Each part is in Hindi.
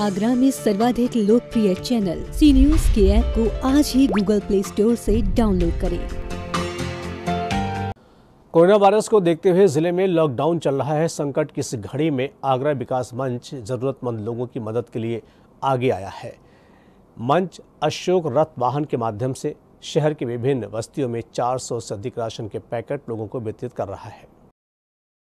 आगरा में सर्वाधिक लोकप्रिय चैनल सी न्यूज के ऐप को आज ही गूगल प्ले स्टोर से डाउनलोड करें कोरोना वायरस को देखते हुए जिले में लॉकडाउन चल रहा है संकट की इस घड़ी में आगरा विकास मंच जरूरतमंद लोगों की मदद के लिए आगे आया है मंच अशोक रथ वाहन के माध्यम से शहर की विभिन्न बस्तियों में 400 से अधिक राशन के पैकेट लोगों को वितरित कर रहा है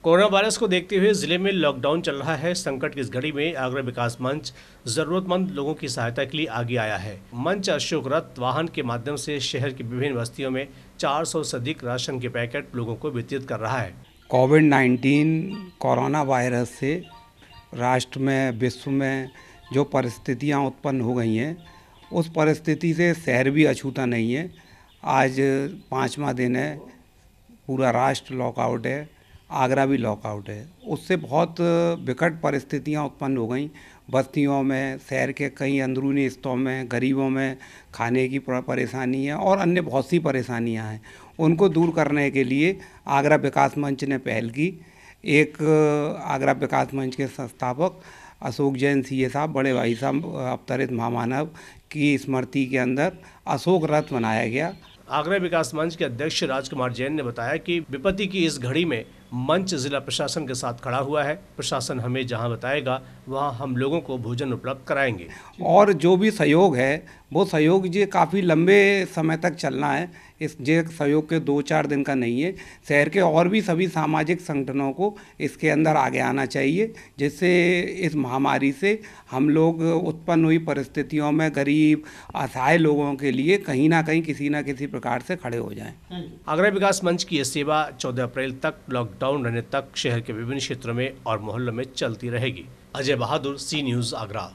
कोरोना वायरस को देखते हुए जिले में लॉकडाउन चल रहा है संकट की इस घड़ी में आगरा विकास मंच जरूरतमंद लोगों की सहायता के लिए आगे आया है मंच अशोक रथ वाहन के माध्यम से शहर की विभिन्न बस्तियों में 400 से अधिक राशन के पैकेट लोगों को वितरित कर रहा है कोविड 19 कोरोना वायरस से राष्ट्र में विश्व में जो परिस्थितियाँ उत्पन्न हो गई हैं उस परिस्थिति से शहर भी अछूता नहीं है आज पाँचवा दिन है पूरा राष्ट्र लॉकआउट है आगरा भी लॉकआउट है उससे बहुत विकट परिस्थितियां उत्पन्न हो गई बस्तियों में शहर के कई अंदरूनी हिस्सों में गरीबों में खाने की परेशानी है और अन्य बहुत सी परेशानियां हैं उनको दूर करने के लिए आगरा विकास मंच ने पहल की एक आगरा विकास मंच के संस्थापक अशोक जैन सी साहब बड़े भाई साहब अवतरित महामानव की स्मृति के अंदर अशोक रथ बनाया गया आगरा विकास मंच के अध्यक्ष राजकुमार जैन ने बताया कि विपत्ति की इस घड़ी में मंच ज़िला प्रशासन के साथ खड़ा हुआ है प्रशासन हमें जहां बताएगा वहां हम लोगों को भोजन उपलब्ध कराएंगे और जो भी सहयोग है वो सहयोग जी काफ़ी लंबे समय तक चलना है इस जे सहयोग के दो चार दिन का नहीं है शहर के और भी सभी सामाजिक संगठनों को इसके अंदर आगे आना चाहिए जिससे इस महामारी से हम लोग उत्पन्न हुई परिस्थितियों में गरीब असहाय लोगों के लिए कहीं ना कहीं किसी ना किसी प्रकार से खड़े हो जाएं। आगरा विकास मंच की यह सेवा 14 अप्रैल तक लॉकडाउन रहने तक शहर के विभिन्न क्षेत्रों में और मोहल्लों में चलती रहेगी अजय बहादुर सी न्यूज़ आगरा